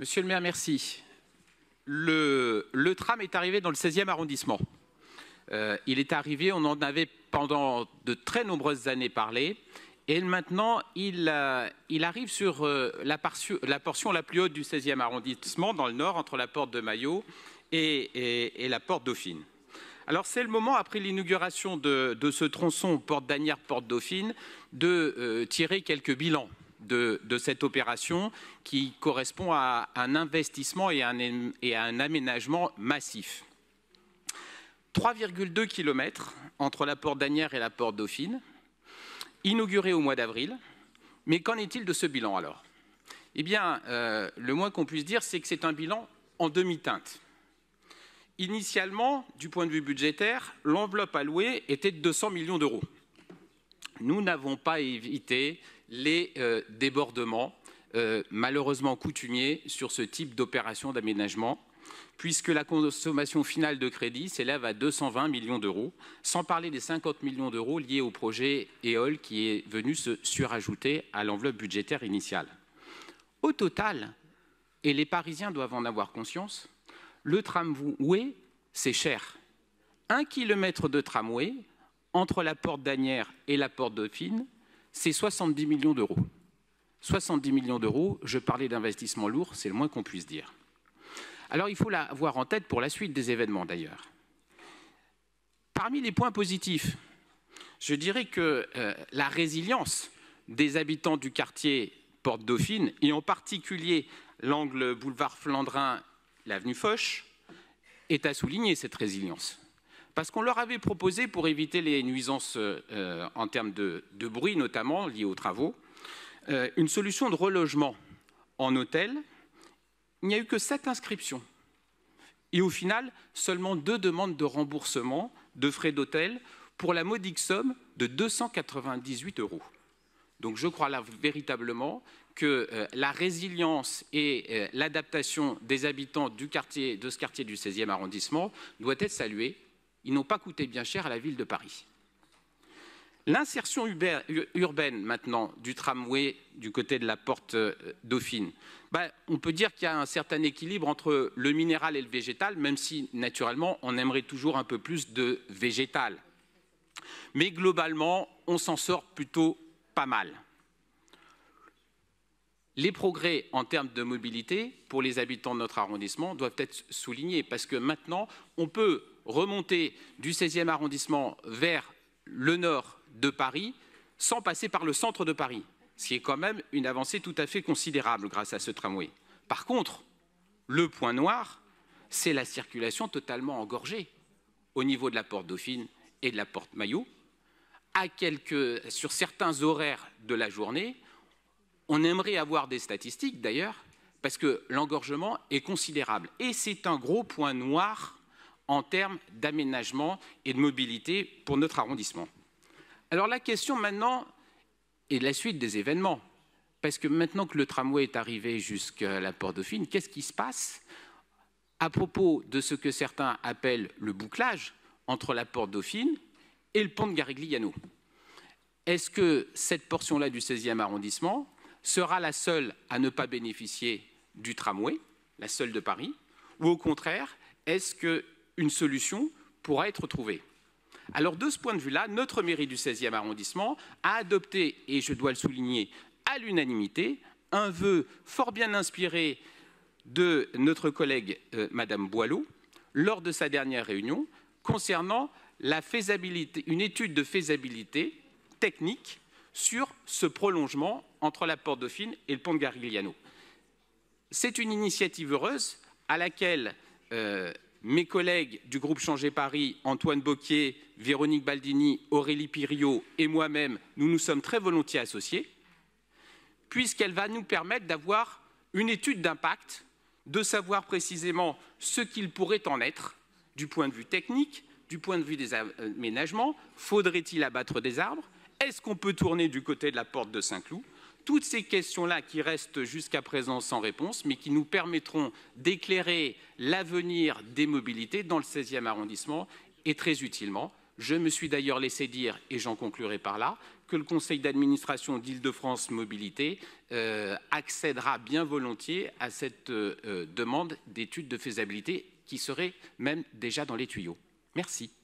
Monsieur le maire, merci. Le, tram est arrivé dans le 16e arrondissement. Euh, il est arrivé, on en avait pendant de très nombreuses années parlé. Et maintenant, il, euh, arrive sur euh, la, portion la plus haute du 16e arrondissement, dans le nord, entre la porte de Maillot et, la porte Dauphine. Alors c'est le moment, après l'inauguration de, ce tronçon porte d'Anières, porte Dauphine, de tirer quelques bilans de, cette opération qui correspond à un investissement et, à un aménagement massif. 3,2 km entre la porte d'Anières et la porte Dauphine, inaugurée au mois d'avril. Mais qu'en est-il de ce bilan alors Eh bien, euh, le moins qu'on puisse dire, c'est que c'est un bilan en demi-teinte. Initialement, du point de vue budgétaire, l'enveloppe allouée était de 200 millions d'euros nous n'avons pas évité les euh, débordements, euh, malheureusement coutumiers, sur ce type d'opération d'aménagement, puisque la consommation finale de crédit s'élève à 220 millions d'euros, sans parler des 50 millions d'euros liés au projet EOL qui est venu se surajouter à l'enveloppe budgétaire initiale. Au total, et les Parisiens doivent en avoir conscience, le tramway, c'est cher. Un kilomètre de tramway, entre la porte d'Anières et la porte Dauphine, c'est 70 millions d'euros. 70 millions d'euros, je parlais d'investissement lourd, c'est le moins qu'on puisse dire. Alors il faut l'avoir en tête pour la suite des événements d'ailleurs. Parmi les points positifs, je dirais que euh, la résilience des habitants du quartier Porte Dauphine, et en particulier l'angle boulevard Flandrin, l'avenue Foch, est à souligner cette résilience. Parce qu'on leur avait proposé, pour éviter les nuisances euh, en termes de, bruit notamment liées aux travaux, euh, une solution de relogement en hôtel. Il n'y a eu que sept inscriptions. Et au final, seulement deux demandes de remboursement de frais d'hôtel pour la modique somme de 298 euros. Donc je crois là véritablement que euh, la résilience et l'adaptation des habitants de ce quartier du 16e arrondissement doit être saluée ils n'ont pas coûté bien cher à la ville de Paris. L'insertion urbaine maintenant du tramway du côté de la porte euh, Dauphine, bah, on peut dire qu'il y a un certain équilibre entre le minéral et le végétal, même si naturellement on aimerait toujours un peu plus de végétal. Mais globalement, on s'en sort plutôt pas mal. Les progrès en termes de mobilité pour les habitants de notre arrondissement doivent être soulignés parce que maintenant, on peut remonter du 16e arrondissement vers le nord de Paris sans passer par le centre de Paris, ce qui est quand même une avancée tout à fait considérable grâce à ce tramway. Par contre, le point noir, c'est la circulation totalement engorgée au niveau de la porte Dauphine et de la porte Maillot. À quelques, sur certains horaires de la journée, on aimerait avoir des statistiques d'ailleurs, parce que l'engorgement est considérable. Et c'est un gros point noir en termes d'aménagement et de mobilité pour notre arrondissement. Alors la question maintenant est la suite des événements. Parce que maintenant que le tramway est arrivé jusqu'à la Porte Dauphine, qu'est-ce qui se passe à propos de ce que certains appellent le bouclage entre la Porte Dauphine et le pont de Garigliano Est-ce que cette portion-là du 16e arrondissement sera la seule à ne pas bénéficier du tramway, la seule de Paris Ou au contraire, est-ce que une solution pourra être trouvée. Alors de ce point de vue-là, notre mairie du 16e arrondissement a adopté, et je dois le souligner, à l'unanimité, un vœu fort bien inspiré de notre collègue euh, Madame Boileau lors de sa dernière réunion concernant la faisabilité, une étude de faisabilité technique sur ce prolongement entre la porte Dauphine et le pont de Garigliano. C'est une initiative heureuse à laquelle euh, mes collègues du groupe Changer Paris, Antoine Bocquier, Véronique Baldini, Aurélie Piriot et moi-même, nous nous sommes très volontiers associés, puisqu'elle va nous permettre d'avoir une étude d'impact, de savoir précisément ce qu'il pourrait en être du point de vue technique, du point de vue des aménagements, faudrait-il abattre des arbres Est-ce qu'on peut tourner du côté de la porte de Saint-Cloud toutes ces questions-là qui restent jusqu'à présent sans réponse, mais qui nous permettront d'éclairer l'avenir des mobilités dans le 16e arrondissement et très utilement. Je me suis d'ailleurs laissé dire, et j'en conclurai par là, que le conseil d'administration d'Île-de-France Mobilité euh, accédera bien volontiers à cette euh, demande d'étude de faisabilité qui serait même déjà dans les tuyaux. Merci.